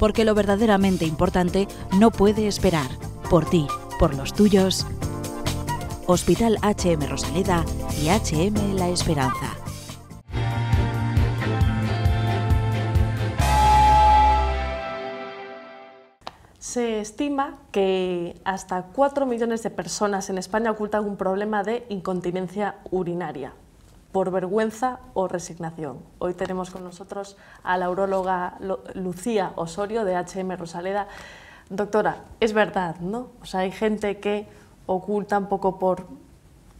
porque lo verdaderamente importante no puede esperar. Por ti, por los tuyos. Hospital HM Rosaleda y HM La Esperanza. Se estima que hasta 4 millones de personas en España ocultan un problema de incontinencia urinaria por vergüenza o resignación. Hoy tenemos con nosotros a la uróloga Lucía Osorio de HM Rosaleda. Doctora, es verdad, ¿no? O sea, hay gente que oculta un poco por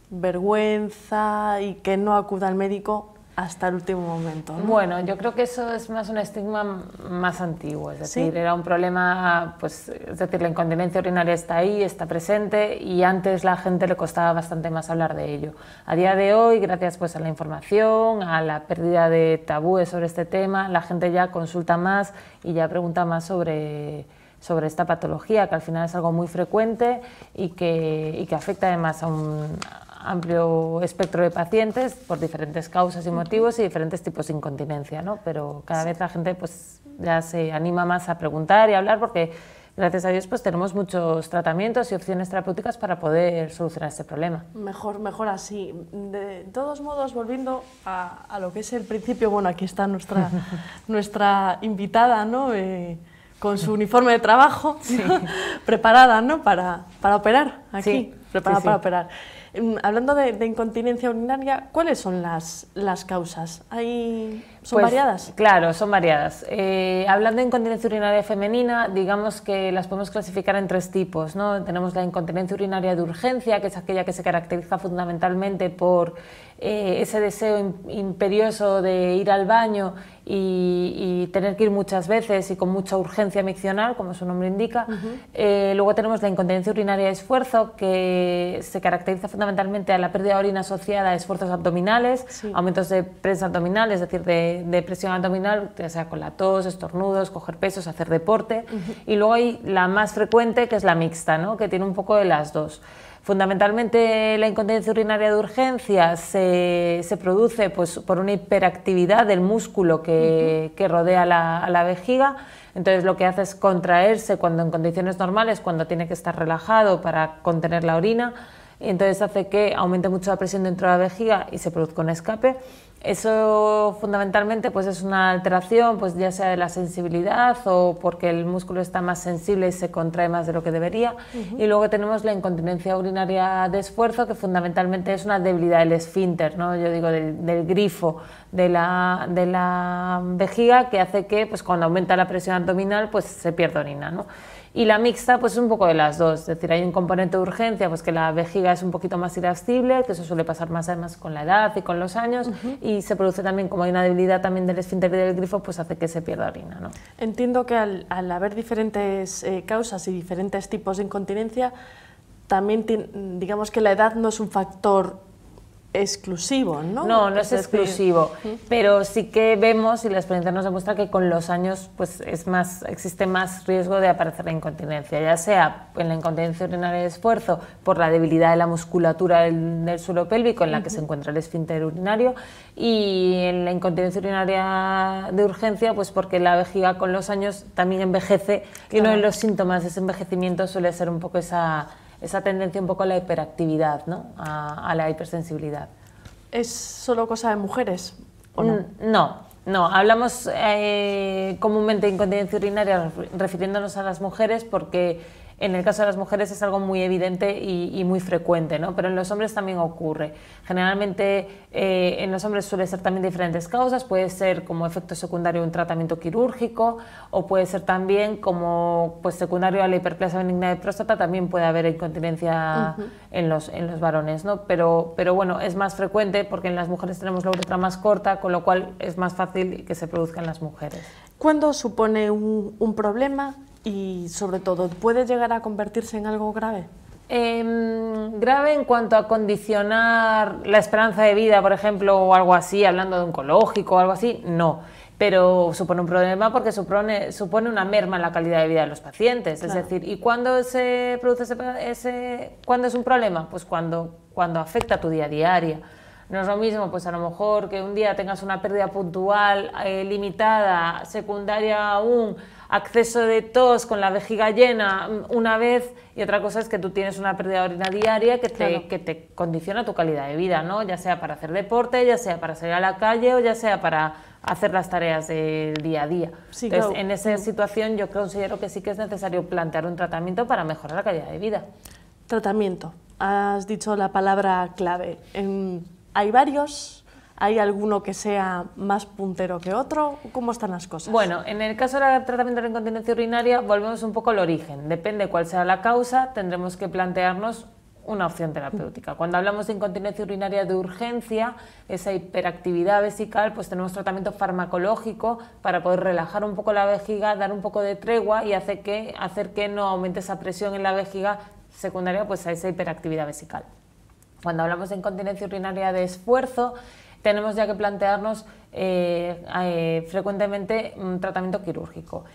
vergüenza y que no acuda al médico hasta el último momento. Bueno, yo creo que eso es más un estigma más antiguo, es decir, era un problema, pues, es decir, la incontinencia urinaria está ahí, está presente y antes la gente le costaba bastante más hablar de ello. A día de hoy, gracias pues a la información, a la pérdida de tabúes sobre este tema, la gente ya consulta más y ya pregunta más sobre sobre esta patología, que al final es algo muy frecuente y que, y que afecta además a un, amplio espectro de pacientes por diferentes causas y motivos y diferentes tipos de incontinencia, ¿no? Pero cada vez la gente pues ya se anima más a preguntar y hablar porque gracias a Dios pues tenemos muchos tratamientos y opciones terapéuticas para poder solucionar este problema. Mejor, mejor así. De todos modos, volviendo a, lo que es el principio, bueno, aquí está nuestra, nuestra invitada, ¿no? Eh, con su uniforme de trabajo, preparada, ¿no? Para, para operar aquí, preparada para operar. Em, hablando de, incontinencia urinaria, ¿cuáles son las, las causas? ¿Hay... ¿Son pues, variadas? Claro, son variadas. Eh, hablando de incontinencia urinaria femenina, digamos que las podemos clasificar en tres tipos. ¿no? Tenemos la incontinencia urinaria de urgencia, que es aquella que se caracteriza fundamentalmente por eh, ese deseo imperioso de ir al baño y, tener que ir muchas veces y con mucha urgencia miccional, como su nombre indica. Eh, luego tenemos la incontinencia urinaria de esfuerzo, que se caracteriza fundamentalmente a la pérdida de orina asociada a esfuerzos abdominales, aumentos de presa abdominal, es decir, de de, presión abdominal, ya sea, con la tos, estornudos, coger pesos, hacer deporte. Y luego hay la más frecuente, que es la mixta, ¿no? que tiene un poco de las dos. Fundamentalmente la incontinencia urinaria de urgencia se, produce pues, por una hiperactividad del músculo que, rodea a la vejiga, entonces lo que hace es contraerse cuando en condiciones normales, cuando tiene que estar relajado para contener la orina y entonces hace que aumente mucho la presión dentro de la vejiga y se produzca un escape. Eso fundamentalmente pues es una alteración, pues ya sea de la sensibilidad o porque el músculo está más sensible y se contrae más de lo que debería. Y luego tenemos la incontinencia urinaria de esfuerzo, que fundamentalmente es una debilidad del esfínter, ¿no? yo digo del, del grifo de la, de la, vejiga, que hace que pues, cuando aumenta la presión abdominal pues se pierda orina. ¿no? Y la mixta, pues es un poco de las dos. Es decir, hay un componente de urgencia, pues que la vejiga es un poquito más irascible, que eso suele pasar más además con la edad y con los años, y se produce también, como hay una debilidad también del esfínter y del grifo, pues hace que se pierda orina. Entiendo que al, haber diferentes eh, causas y diferentes tipos de incontinencia, también digamos que la edad no es un factor exclusivo, ¿no? No, no es, exclusivo, pero sí que vemos y la experiencia nos demuestra que con los años pues es más existe más riesgo de aparecer la incontinencia, ya sea en la incontinencia urinaria de esfuerzo por la debilidad de la musculatura del, suelo pélvico en la que se encuentra el esfínter urinario y en la incontinencia urinaria de urgencia pues porque la vejiga con los años también envejece y uno de los síntomas de ese envejecimiento suele ser un poco esa esa tendencia un poco a la hiperactividad, ¿no? a, la hipersensibilidad. ¿Es solo cosa de mujeres? ¿o no? Mm, no, hablamos eh, comúnmente de incontinencia urinaria refiriéndonos a las mujeres porque en el caso de las mujeres es algo muy evidente y, muy frecuente, ¿no? pero en los hombres también ocurre. Generalmente eh, en los hombres suele ser también diferentes causas, puede ser como efecto secundario un tratamiento quirúrgico o puede ser también como pues, secundario a la hiperplasia benigna de próstata, también puede haber incontinencia en, los, varones, pero, bueno, es más frecuente porque en las mujeres tenemos la uretra más corta, con lo cual es más fácil que se produzca en las mujeres. ¿Cuándo supone un problema y sobre todo, ¿puede llegar a convertirse en algo grave? Em, grave en cuanto a condicionar la esperanza de vida, por ejemplo, o algo así, hablando de oncológico o algo así, no. Pero supone un problema porque supone, supone una merma en la calidad de vida de los pacientes. Es decir, ¿y cuándo se produce ese, es un problema? Pues cuando, cuando afecta tu día a día. No es lo mismo, pues a lo mejor que un día tengas una pérdida puntual, eh, limitada, secundaria aún, acceso de tos con la vejiga llena una vez y otra cosa es que tú tienes una pérdida de orina diaria que te, que te condiciona tu calidad de vida, ¿no? Ya sea para hacer deporte, ya sea para salir a la calle o ya sea para hacer las tareas del día a día. Entonces, en esa mm. situación yo considero que sí que es necesario plantear un tratamiento para mejorar la calidad de vida. Tratamiento. Has dicho la palabra clave. Em, hay varios ¿Hay alguno que sea más puntero que otro? ¿Cómo están las cosas? Bueno, en el caso del tratamiento de la incontinencia urinaria, volvemos un poco al origen. Depende cuál sea la causa, tendremos que plantearnos una opción terapéutica. Cuando hablamos de incontinencia urinaria de urgencia, esa hiperactividad vesical, pues tenemos tratamiento farmacológico para poder relajar un poco la vejiga, dar un poco de tregua y hacer que, hacer que no aumente esa presión en la vejiga secundaria pues, a esa hiperactividad vesical. Cuando hablamos de incontinencia urinaria de esfuerzo, tenemos ya que plantearnos eh, eh, frecuentemente un tratamiento quirúrgico.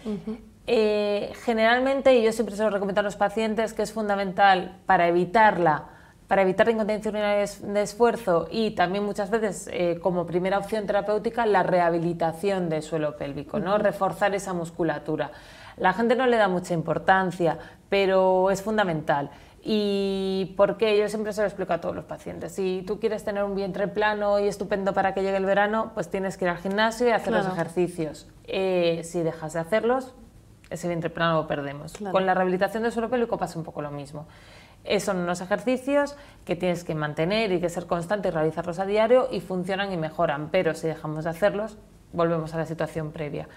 Eh, generalmente, y yo siempre se lo recomiendo a los pacientes, que es fundamental para evitarla, para evitar la incontinencia urinaria de esfuerzo y también muchas veces como primera opción terapéutica la rehabilitación del suelo pélvico, reforzar esa musculatura. La gente no le da mucha importancia, pero es fundamental. ¿Y por qué? Yo siempre se lo explico a todos los pacientes. Si tú quieres tener un vientre plano y estupendo para que llegue el verano, pues tienes que ir al gimnasio y hacer los ejercicios. Eh, si dejas de hacerlos, ese vientre plano lo perdemos. Con la rehabilitación del suelo pélvico pasa un poco lo mismo. Eh, son unos ejercicios que tienes que mantener y que ser constante y realizarlos a diario y funcionan y mejoran, pero si dejamos de hacerlos, volvemos a la situación previa.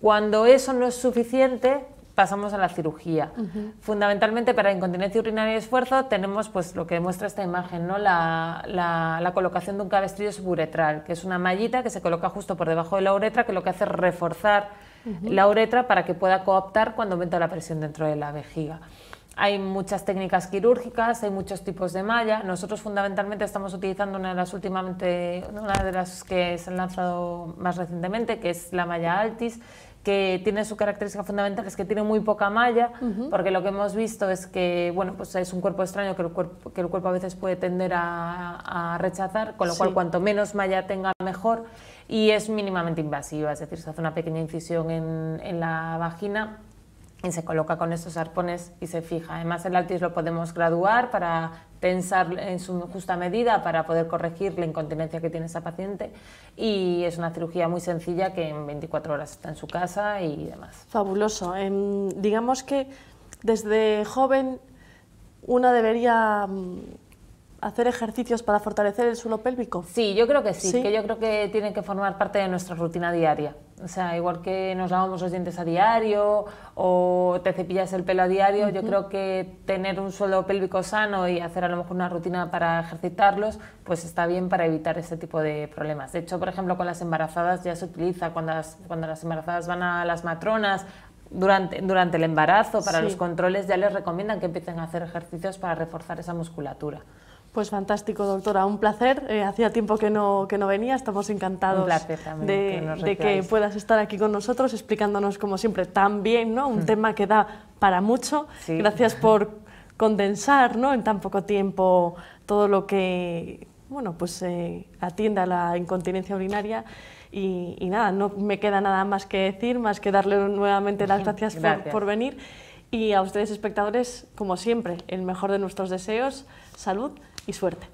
Cuando eso no es suficiente, pasamos a la cirugía. Fundamentalmente para incontinencia urinaria y esfuerzo tenemos pues, lo que demuestra esta imagen, ¿no? la, colocación de un cabestrillo suburetral, que es una mallita que se coloca justo por debajo de la uretra, que lo que hace es reforzar la uretra para que pueda cooptar cuando aumenta la presión dentro de la vejiga. Hay muchas técnicas quirúrgicas, hay muchos tipos de malla. Nosotros fundamentalmente estamos utilizando una de las últimamente, una de las que se han lanzado más recientemente, que es la malla Altis, que tiene su característica fundamental, es que tiene muy poca malla, porque lo que hemos visto es que, bueno, pues es un cuerpo extraño que el cuerpo, que el cuerpo a veces puede tender a, rechazar, con lo cual cuanto menos malla tenga, mejor, y es mínimamente invasiva, es decir, se hace una pequeña incisión en, en la vagina y se coloca con estos arpones y se fija. Además, el altis lo podemos graduar para pensar en su justa medida para poder corregir la incontinencia que tiene esa paciente y es una cirugía muy sencilla que en 24 horas está en su casa y demás. Fabuloso. Em, digamos que desde joven una debería mm, hacer ejercicios para fortalecer el suelo pélvico? Sí, yo creo que sí, que yo creo que tienen que formar parte de nuestra rutina diaria. O sea, igual que nos lavamos los dientes a diario o te cepillas el pelo a diario, yo creo que tener un suelo pélvico sano y hacer a lo mejor una rutina para ejercitarlos, pues está bien para evitar este tipo de problemas. De hecho, por ejemplo, con las embarazadas ya se utiliza cuando las, embarazadas van a las matronas durante, el embarazo, para los controles, ya les recomiendan que empiecen a hacer ejercicios para reforzar esa musculatura. Pues fantástico, doctora. Un placer. Eh, hacía tiempo que no, que no venía. Estamos encantados de, que puedas estar aquí con nosotros explicándonos, como siempre, tan bien, ¿no? un mm. tema que da para mucho. Gracias por condensar ¿no? en tan poco tiempo todo lo que bueno, pues, eh, atiende la incontinencia urinaria. Y, nada, no me queda nada más que decir, más que darle nuevamente las gracias, Por, por venir. Y a ustedes, espectadores, como siempre, el mejor de nuestros deseos, salud y suerte.